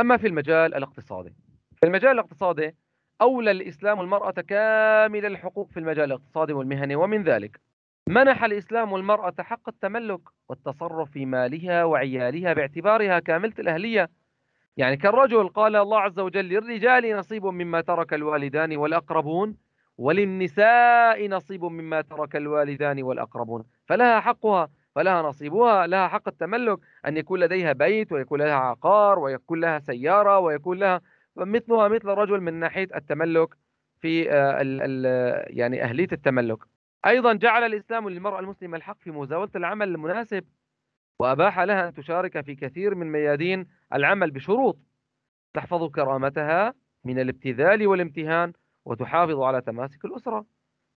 أما في المجال الاقتصادي في المجال الاقتصادي أولى الإسلام المرأة كامل الحقوق في المجال الاقتصادي والمهني ومن ذلك منح الإسلام المرأة حق التملك والتصرف في مالها وعيالها باعتبارها كاملة الأهلية يعني كالرجل قال الله عز وجل للرجال نصيب مما ترك الوالدان والأقربون وللنساء نصيب مما ترك الوالدان والأقربون فلها حقها فلها نصيبها لها حق التملك أن يكون لديها بيت ويكون لها عقار ويكون لها سيارة ويكون لها مثلها مثل الرجل من ناحية التملك في آه، ال ال يعني أهلية التملك أيضا جعل الإسلام للمرأة المسلمة الحق في مزاولة العمل المناسب وأباح لها أن تشارك في كثير من ميادين العمل بشروط تحفظ كرامتها من الابتذال والامتهان وتحافظ على تماسك الأسرة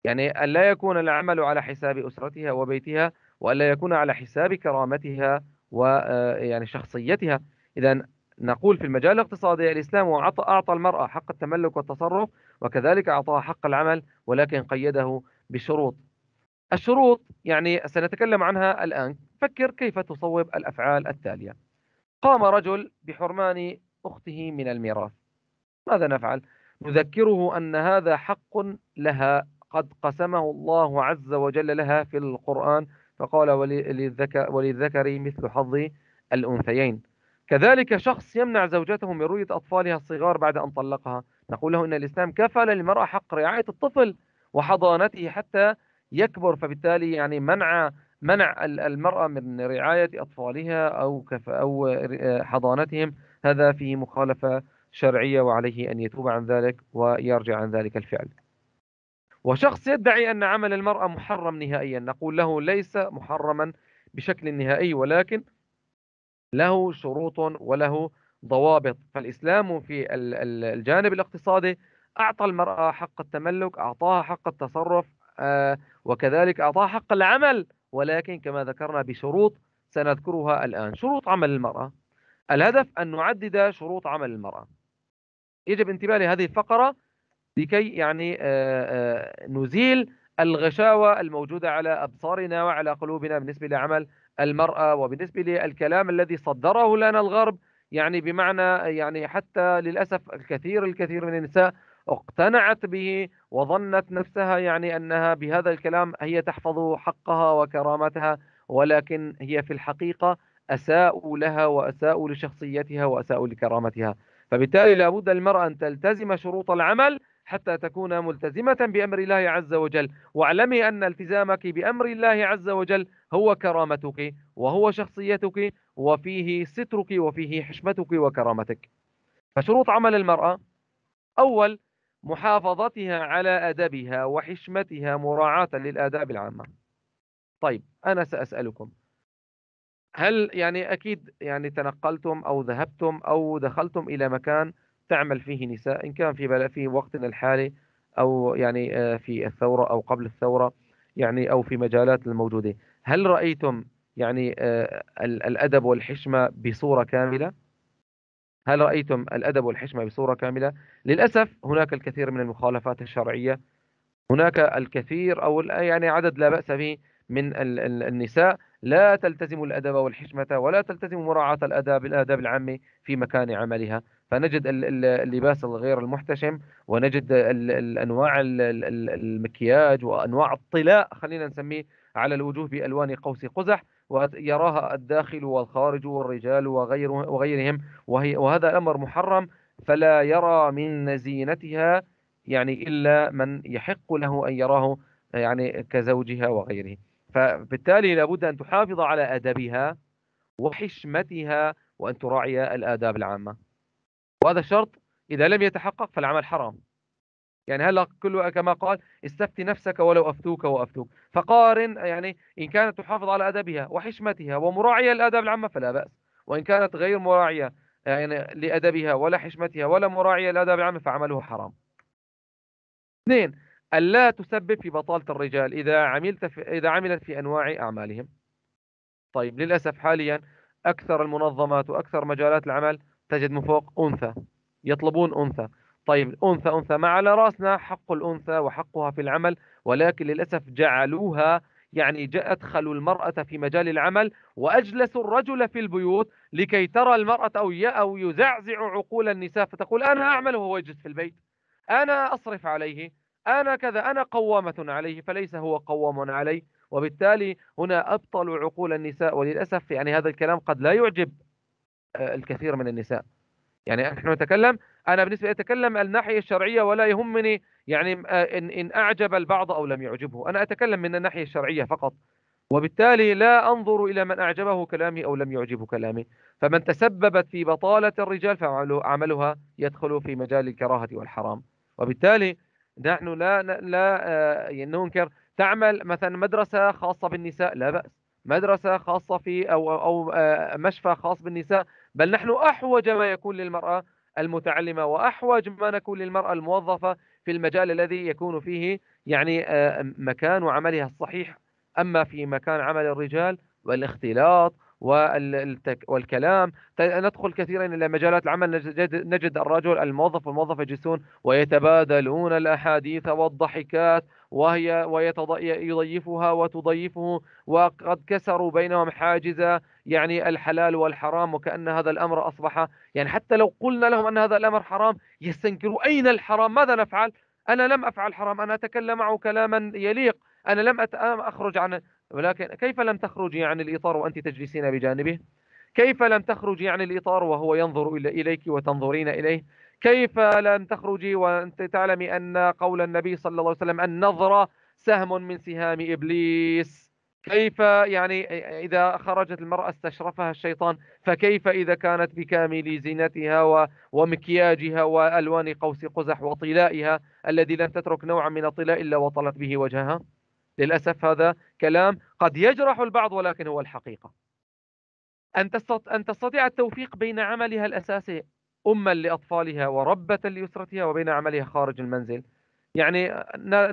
يعني أن لا يكون العمل على حساب أسرتها وبيتها والا يكون على حساب كرامتها ويعني آه، شخصيتها اذا نقول في المجال الاقتصادي الاسلام اعطى المراه حق التملك والتصرف وكذلك اعطاها حق العمل ولكن قيده بشروط الشروط يعني سنتكلم عنها الان فكر كيف تصوب الافعال التاليه قام رجل بحرمان اخته من الميراث ماذا نفعل نذكره ان هذا حق لها قد قسمه الله عز وجل لها في القرآن فقال وللذكر مثل حظ الأنثيين كذلك شخص يمنع زوجته من رؤية أطفالها الصغار بعد أن طلقها نقول له إن الإسلام كفل للمرأة حق رعاية الطفل وحضانته حتى يكبر فبالتالي يعني منع منع المرأة من رعاية أطفالها أو كف أو حضانتهم هذا فيه مخالفة شرعية وعليه أن يتوب عن ذلك ويرجع عن ذلك الفعل وشخص يدعي أن عمل المرأة محرم نهائيا نقول له ليس محرما بشكل نهائي ولكن له شروط وله ضوابط فالإسلام في الجانب الاقتصادي أعطى المرأة حق التملك أعطاها حق التصرف آه، وكذلك أعطاها حق العمل ولكن كما ذكرنا بشروط سنذكرها الآن شروط عمل المرأة الهدف أن نعدد شروط عمل المرأة يجب انتباه لهذه الفقرة لكي يعني نزيل الغشاوة الموجودة على أبصارنا وعلى قلوبنا بالنسبة لعمل المرأة وبالنسبة للكلام الذي صدره لنا الغرب يعني بمعنى يعني حتى للأسف الكثير الكثير من النساء اقتنعت به وظنت نفسها يعني أنها بهذا الكلام هي تحفظ حقها وكرامتها ولكن هي في الحقيقة أساءوا لها وأساءوا لشخصيتها وأساءوا لكرامتها فبالتالي لابد للمرأة أن تلتزم شروط العمل حتى تكون ملتزمة بأمر الله عز وجل واعلمي أن التزامك بأمر الله عز وجل هو كرامتك وهو شخصيتك وفيه سترك وفيه حشمتك وكرامتك فشروط عمل المرأة أول محافظتها على أدبها وحشمتها مراعاة للآداب العامة طيب أنا سأسألكم هل يعني أكيد يعني تنقلتم أو ذهبتم أو دخلتم إلى مكان تعمل فيه نساء إن كان في في وقتنا الحالي أو يعني آه، في الثورة أو قبل الثورة يعني أو في مجالات الموجودة هل رأيتم يعني آه، الأدب والحشمة بصورة كاملة هل رأيتم الأدب والحشمة بصورة كاملة للأسف هناك الكثير من المخالفات الشرعية هناك الكثير أو يعني عدد لا بأس به من النساء لا تلتزم الأدب والحشمة ولا تلتزم مراعاة الأداب الآداب العامة في مكان عملها فنجد اللباس الغير المحتشم ونجد انواع المكياج وانواع الطلاء خلينا نسميه على الوجوه بالوان قوس قزح ويراها الداخل والخارج والرجال وغير وغيرهم وهي وهذا الامر محرم فلا يرى من زينتها يعني الا من يحق له ان يراه يعني كزوجها وغيره فبالتالي لابد ان تحافظ على ادبها وحشمتها وان تراعي الاداب العامه وهذا الشرط إذا لم يتحقق فالعمل حرام يعني هلا كل كما قال استفتي نفسك ولو افتوك وافتوك فقارن يعني ان كانت تحافظ على ادبها وحشمتها ومراعيه الاداب العامه فلا باس وان كانت غير مراعيه يعني لادبها ولا حشمتها ولا مراعيه الاداب العامه فعمله حرام. اثنين الا تسبب في بطاله الرجال اذا عملت في اذا عملت في انواع اعمالهم. طيب للاسف حاليا اكثر المنظمات واكثر مجالات العمل تجد من فوق أنثى يطلبون أنثى طيب أنثى أنثى ما على رأسنا حق الأنثى وحقها في العمل ولكن للأسف جعلوها يعني أدخلوا المرأة في مجال العمل وأجلسوا الرجل في البيوت لكي ترى المرأة أو أو يزعزع عقول النساء فتقول أنا أعمل وهو يجلس في البيت أنا أصرف عليه أنا كذا أنا قوامة عليه فليس هو قوام علي وبالتالي هنا أبطلوا عقول النساء وللأسف يعني هذا الكلام قد لا يعجب آه، الكثير من النساء يعني نحن نتكلم انا بالنسبه اتكلم الناحيه الشرعيه ولا يهمني يعني آه، ان ان اعجب البعض او لم يعجبه انا اتكلم من الناحيه الشرعيه فقط وبالتالي لا انظر الى من اعجبه كلامي او لم يعجبه كلامي فمن تسببت في بطاله الرجال فعملها يدخل في مجال الكراهه والحرام وبالتالي نحن لا لا آه، ننكر تعمل مثلا مدرسه خاصه بالنساء لا باس مدرسه خاصه في او او مشفى خاص بالنساء بل نحن أحوج ما يكون للمرأة المتعلمة وأحوج ما نكون للمرأة الموظفة في المجال الذي يكون فيه يعني آه، مكان عملها الصحيح أما في مكان عمل الرجال والاختلاط والكلام ندخل كثيرا إلى مجالات العمل نجد, نجد الرجل الموظف والموظفة يجلسون ويتبادلون الأحاديث والضحكات وهي ويضيفها وتضيفه وقد كسروا بينهم حاجز يعني الحلال والحرام وكأن هذا الأمر أصبح يعني حتى لو قلنا لهم أن هذا الأمر حرام يستنكروا أين الحرام ماذا نفعل أنا لم أفعل حرام أنا أتكلم معه كلاما يليق أنا لم أخرج عن ولكن كيف لم تخرجي يعني عن الإطار وأنت تجلسين بجانبه كيف لم تخرجي يعني عن الإطار وهو ينظر إليك وتنظرين إليه كيف لن تخرجي وأنت تعلمي أن قول النبي صلى الله عليه وسلم النظرة سهم من سهام إبليس كيف يعني إذا خرجت المرأة استشرفها الشيطان فكيف إذا كانت بكامل زينتها ومكياجها وألوان قوس قزح وطلائها الذي لم تترك نوعا من الطلاء إلا وطلت به وجهها للأسف هذا كلام قد يجرح البعض ولكن هو الحقيقة أن تستطيع التوفيق بين عملها الأساسي أما لأطفالها وربة لأسرتها وبين عملها خارج المنزل يعني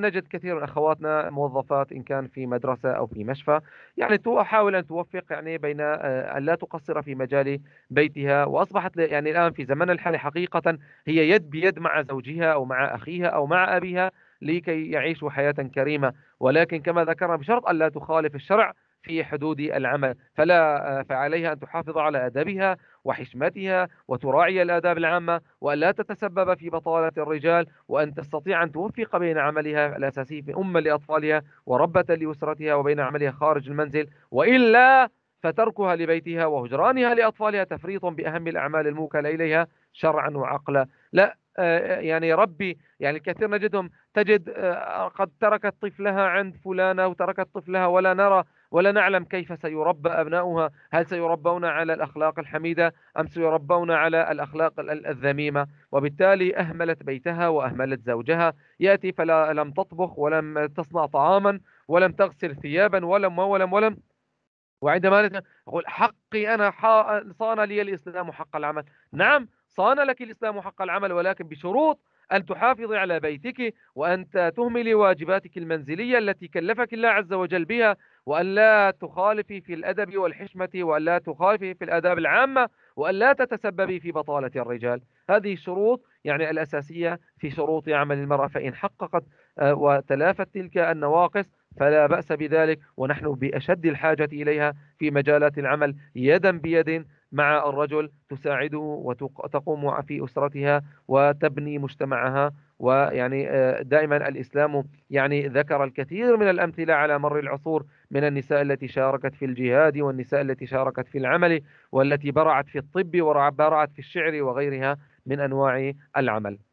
نجد كثير من اخواتنا موظفات ان كان في مدرسه او في مشفى يعني تحاول ان توفق يعني بين آه، ان لا تقصر في مجال بيتها واصبحت يعني الان في زمن الحالي حقيقه هي يد بيد مع زوجها او مع اخيها او مع ابيها لكي يعيشوا حياه كريمه ولكن كما ذكرنا بشرط ان لا تخالف الشرع في حدود العمل فلا آه، فعليها أن تحافظ على أدبها وحشمتها وتراعي الآداب العامة وألا تتسبب في بطالة الرجال وأن تستطيع أن توفق بين عملها الأساسي في أم لأطفالها وربة لأسرتها وبين عملها خارج المنزل وإلا فتركها لبيتها وهجرانها لأطفالها تفريط بأهم الأعمال الموكلة إليها شرعا وعقلا لا آه، آه، يعني ربي يعني الكثير نجدهم تجد قد تركت طفلها عند فلانة وتركت طفلها ولا نرى ولا نعلم كيف سيربى أبناؤها هل سيربون على الأخلاق الحميدة أم سيربون على الأخلاق الذميمة وبالتالي أهملت بيتها وأهملت زوجها يأتي فلا لم تطبخ ولم تصنع طعاما ولم تغسل ثيابا ولم ولم ولم وعندما نقول حقي أنا صان لي الإسلام حق العمل نعم صان لك الإسلام حق العمل ولكن بشروط أن تحافظي على بيتك وأن تهملي واجباتك المنزلية التي كلفك الله عز وجل بها وألا تخالفي في الأدب والحشمة وألا تخالفي في الآداب العامة وألا تتسببي في بطالة الرجال هذه الشروط يعني الأساسية في شروط عمل المرأة فإن حققت آه، وتلافت تلك النواقص فلا بأس بذلك ونحن بأشد الحاجة إليها في مجالات العمل يدا بيد مع الرجل تساعده وتقوم في أسرتها وتبني مجتمعها ويعني آه، دائما الإسلام يعني ذكر الكثير من الأمثلة على مر العصور من النساء التي شاركت في الجهاد والنساء التي شاركت في العمل والتي برعت في الطب وبرعت في الشعر وغيرها من أنواع العمل